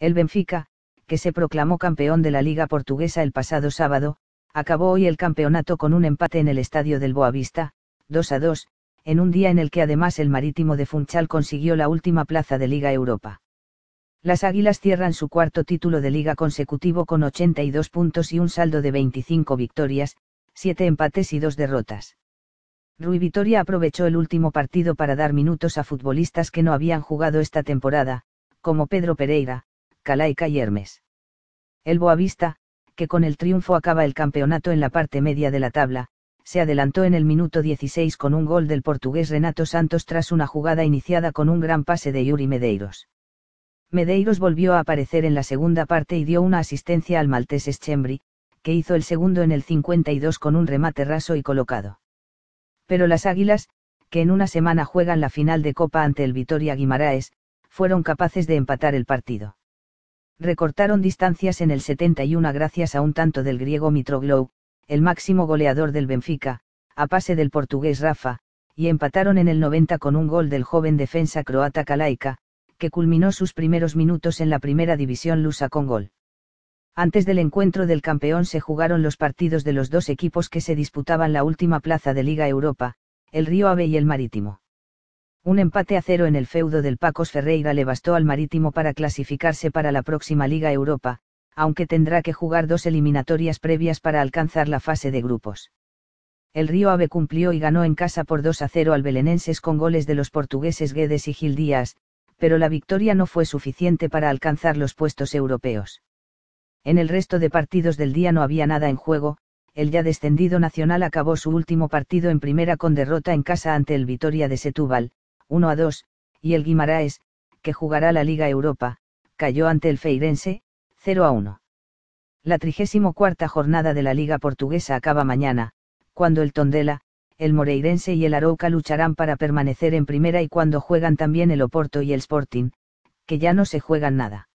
El Benfica, que se proclamó campeón de la Liga Portuguesa el pasado sábado, acabó hoy el campeonato con un empate en el estadio del Boavista, 2 a 2, en un día en el que además el Marítimo de Funchal consiguió la última plaza de Liga Europa. Las Águilas cierran su cuarto título de liga consecutivo con 82 puntos y un saldo de 25 victorias, 7 empates y 2 derrotas. Rui Vitoria aprovechó el último partido para dar minutos a futbolistas que no habían jugado esta temporada, como Pedro Pereira, Calaica y Hermes. El Boavista, que con el triunfo acaba el campeonato en la parte media de la tabla, se adelantó en el minuto 16 con un gol del portugués Renato Santos tras una jugada iniciada con un gran pase de Yuri Medeiros. Medeiros volvió a aparecer en la segunda parte y dio una asistencia al maltés Schembri, que hizo el segundo en el 52 con un remate raso y colocado. Pero las Águilas, que en una semana juegan la final de Copa ante el Vitoria Guimaraes, fueron capaces de empatar el partido recortaron distancias en el 71 gracias a un tanto del griego Mitroglou, el máximo goleador del Benfica, a pase del portugués Rafa, y empataron en el 90 con un gol del joven defensa croata Kalaika, que culminó sus primeros minutos en la primera división lusa con gol. Antes del encuentro del campeón se jugaron los partidos de los dos equipos que se disputaban la última plaza de Liga Europa, el Río Ave y el Marítimo. Un empate a cero en el feudo del Pacos Ferreira le bastó al Marítimo para clasificarse para la próxima Liga Europa, aunque tendrá que jugar dos eliminatorias previas para alcanzar la fase de grupos. El Río Ave cumplió y ganó en casa por 2 a 0 al Belenenses con goles de los portugueses Guedes y Gil Díaz, pero la victoria no fue suficiente para alcanzar los puestos europeos. En el resto de partidos del día no había nada en juego, el ya descendido Nacional acabó su último partido en primera con derrota en casa ante el Vitoria de Setúbal, 1 a 2, y el Guimaraes, que jugará la Liga Europa, cayó ante el Feirense, 0 a 1. La 34 jornada de la Liga Portuguesa acaba mañana, cuando el Tondela, el Moreirense y el Arauca lucharán para permanecer en primera y cuando juegan también el Oporto y el Sporting, que ya no se juegan nada.